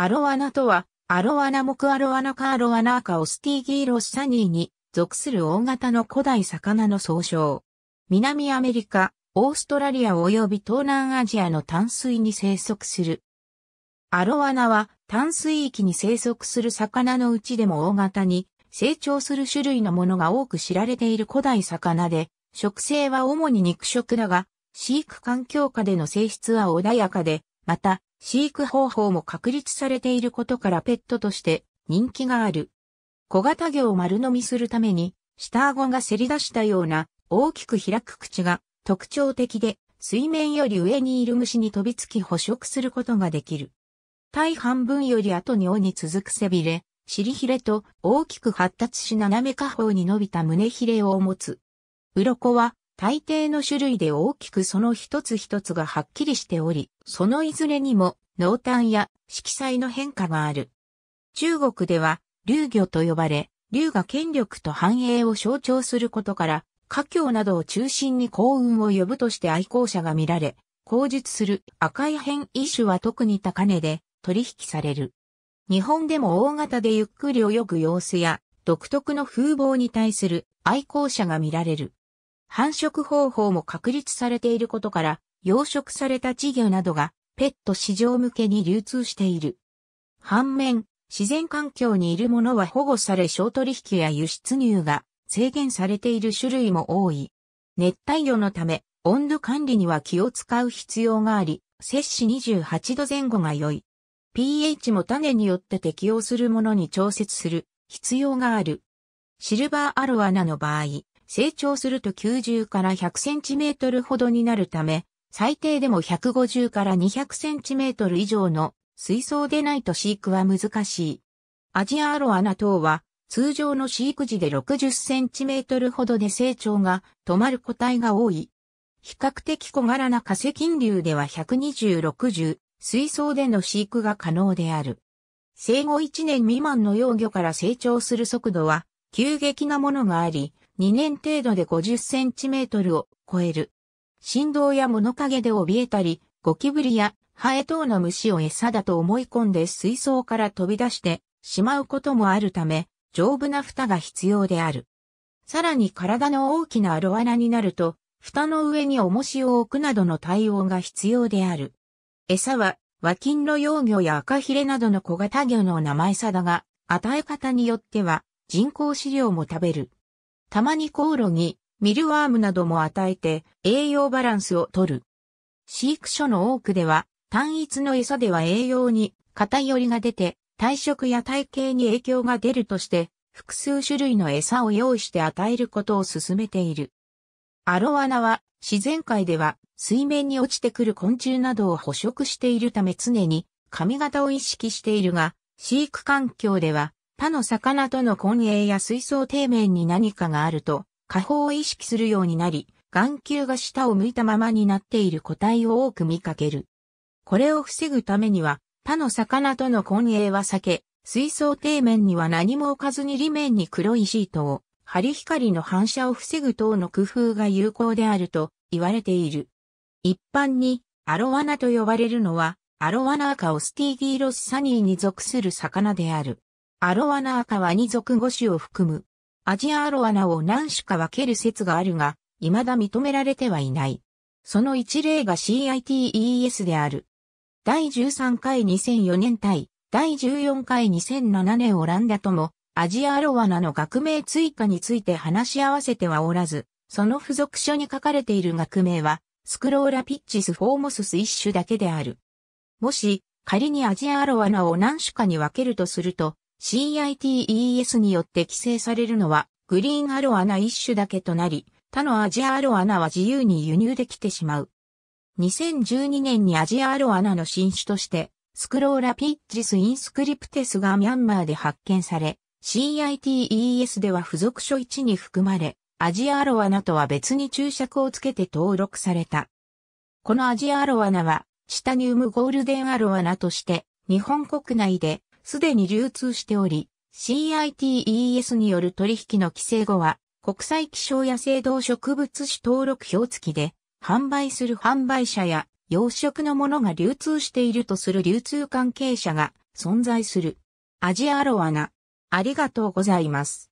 アロワナとは、アロワナ木アロワナカアロワナーカオスティギーロスサニーに属する大型の古代魚の総称。南アメリカ、オーストラリア及び東南アジアの淡水に生息する。アロワナは淡水域に生息する魚のうちでも大型に成長する種類のものが多く知られている古代魚で、食性は主に肉食だが、飼育環境下での性質は穏やかで、また、飼育方法も確立されていることからペットとして人気がある。小型魚を丸飲みするために、下顎がせり出したような大きく開く口が特徴的で、水面より上にいる虫に飛びつき捕食することができる。体半分より後に尾に続く背びれ、尻ひれと大きく発達し斜め下方に伸びた胸ひれを持つ。鱗は大抵の種類で大きくその一つ一つがはっきりしており、そのいずれにも濃淡や色彩の変化がある。中国では、流魚と呼ばれ、流が権力と繁栄を象徴することから、華僑などを中心に幸運を呼ぶとして愛好者が見られ、口述する赤い変異種は特に高値で取引される。日本でも大型でゆっくり泳ぐ様子や独特の風貌に対する愛好者が見られる。繁殖方法も確立されていることから、養殖された稚魚などがペット市場向けに流通している。反面、自然環境にいるものは保護され小取引や輸出入が制限されている種類も多い。熱帯魚のため、温度管理には気を使う必要があり、摂氏28度前後が良い。pH も種によって適用するものに調節する必要がある。シルバーアロアナの場合、成長すると90から100センチメートルほどになるため、最低でも150から200センチメートル以上の水槽でないと飼育は難しい。アジアアロアナ等は通常の飼育時で60センチメートルほどで成長が止まる個体が多い。比較的小柄な化石流では120-60水槽での飼育が可能である。生後1年未満の幼魚から成長する速度は急激なものがあり、2年程度で50センチメートルを超える。振動や物陰で怯えたり、ゴキブリやハエ等の虫を餌だと思い込んで水槽から飛び出してしまうこともあるため、丈夫な蓋が必要である。さらに体の大きなアロアナになると、蓋の上に重しを置くなどの対応が必要である。餌は、和金の幼魚や赤ヒレなどの小型魚の名前さだが、与え方によっては人工飼料も食べる。たまにコオロギ、ミルワームなども与えて栄養バランスをとる。飼育所の多くでは単一の餌では栄養に偏りが出て体色や体型に影響が出るとして複数種類の餌を用意して与えることを進めている。アロワナは自然界では水面に落ちてくる昆虫などを捕食しているため常に髪型を意識しているが、飼育環境では他の魚との混泳や水槽底面に何かがあると、下方を意識するようになり、眼球が下を向いたままになっている個体を多く見かける。これを防ぐためには、他の魚との混泳は避け、水槽底面には何も置かずに裏面に黒いシートを、針光の反射を防ぐ等の工夫が有効であると言われている。一般に、アロワナと呼ばれるのは、アロワナアカオスティーギーロスサニーに属する魚である。アロワナアカは二属5種を含む。アジアアロワナを何種か分ける説があるが、未だ認められてはいない。その一例が CITES である。第13回2004年対第14回2007年オランダとも、アジアアロワナの学名追加について話し合わせてはおらず、その付属書に書かれている学名は、スクローラピッチスフォーモスス一種だけである。もし、仮にアジアアロワナを何種かに分けるとすると、CITES によって規制されるのは、グリーンアロアナ一種だけとなり、他のアジアアロアナは自由に輸入できてしまう。2012年にアジアアロアナの新種として、スクローラピッジスインスクリプテスがミャンマーで発見され、CITES では付属書1に含まれ、アジアアロアナとは別に注釈をつけて登録された。このアジアアロアナは、チタニウムゴールデンアロアナとして、日本国内ですでに流通しており、CITES による取引の規制後は、国際気象野生動植物種登録表付きで、販売する販売者や養殖のものが流通しているとする流通関係者が存在する。アジアロワナ。ありがとうございます。